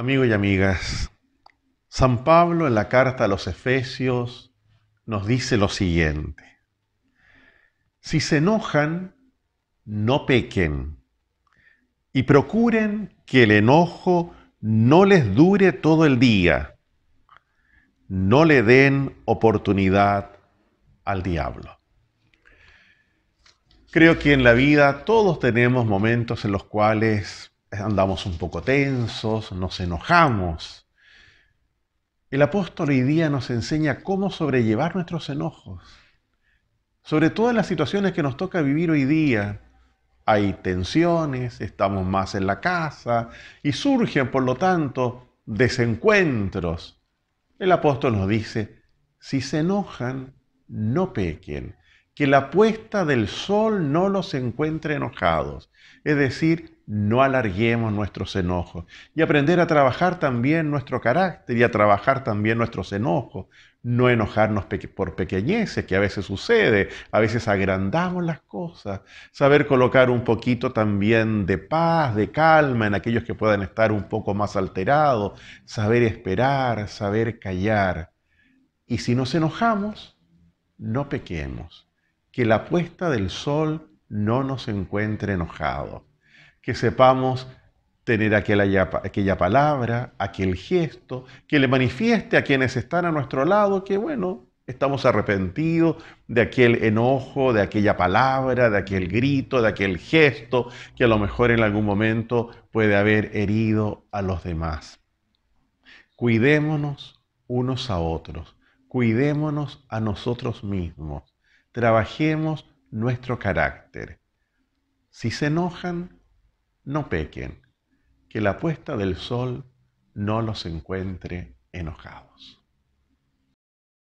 Amigos y amigas, San Pablo en la carta a los Efesios nos dice lo siguiente. Si se enojan, no pequen y procuren que el enojo no les dure todo el día. No le den oportunidad al diablo. Creo que en la vida todos tenemos momentos en los cuales andamos un poco tensos, nos enojamos. El apóstol hoy día nos enseña cómo sobrellevar nuestros enojos. Sobre todas las situaciones que nos toca vivir hoy día, hay tensiones, estamos más en la casa y surgen, por lo tanto, desencuentros. El apóstol nos dice, si se enojan, no pequen que la puesta del sol no los encuentre enojados, es decir, no alarguemos nuestros enojos y aprender a trabajar también nuestro carácter y a trabajar también nuestros enojos, no enojarnos por pequeñeces que a veces sucede, a veces agrandamos las cosas, saber colocar un poquito también de paz, de calma en aquellos que puedan estar un poco más alterados, saber esperar, saber callar. Y si nos enojamos, no pequemos que la puesta del sol no nos encuentre enojados, que sepamos tener aquella, aquella palabra, aquel gesto, que le manifieste a quienes están a nuestro lado que, bueno, estamos arrepentidos de aquel enojo, de aquella palabra, de aquel grito, de aquel gesto que a lo mejor en algún momento puede haber herido a los demás. Cuidémonos unos a otros, cuidémonos a nosotros mismos trabajemos nuestro carácter. Si se enojan, no pequen, que la puesta del sol no los encuentre enojados.